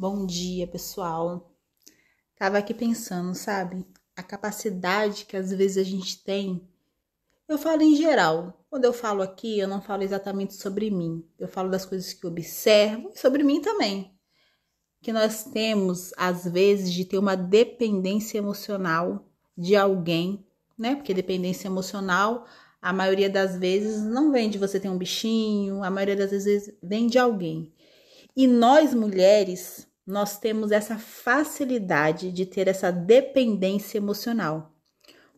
Bom dia, pessoal. Tava aqui pensando, sabe? A capacidade que às vezes a gente tem. Eu falo em geral. Quando eu falo aqui, eu não falo exatamente sobre mim. Eu falo das coisas que observo e sobre mim também. Que nós temos, às vezes, de ter uma dependência emocional de alguém, né? Porque dependência emocional a maioria das vezes não vem de você ter um bichinho, a maioria das vezes vem de alguém. E nós mulheres nós temos essa facilidade de ter essa dependência emocional.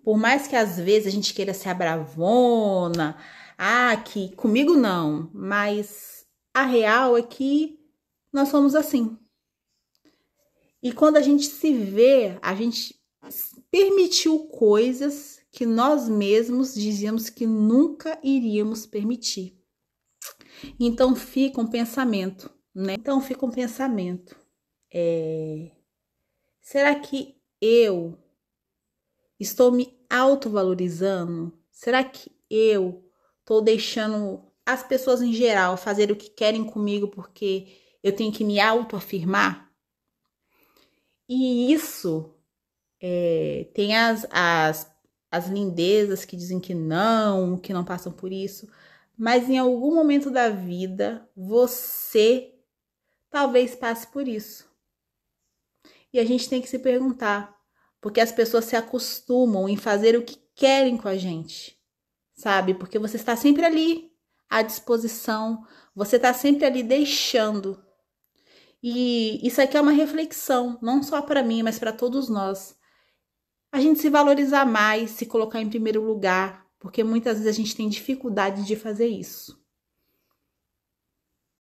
Por mais que às vezes a gente queira ser a bravona, ah, que comigo não, mas a real é que nós somos assim. E quando a gente se vê, a gente permitiu coisas que nós mesmos dizíamos que nunca iríamos permitir. Então fica um pensamento, né? Então fica um pensamento é, será que eu estou me autovalorizando? Será que eu estou deixando as pessoas em geral fazer o que querem comigo porque eu tenho que me autoafirmar? E isso é, tem as, as, as lindezas que dizem que não, que não passam por isso, mas em algum momento da vida você talvez passe por isso. E a gente tem que se perguntar, porque as pessoas se acostumam em fazer o que querem com a gente, sabe? Porque você está sempre ali, à disposição, você está sempre ali deixando. E isso aqui é uma reflexão, não só para mim, mas para todos nós. A gente se valorizar mais, se colocar em primeiro lugar, porque muitas vezes a gente tem dificuldade de fazer isso.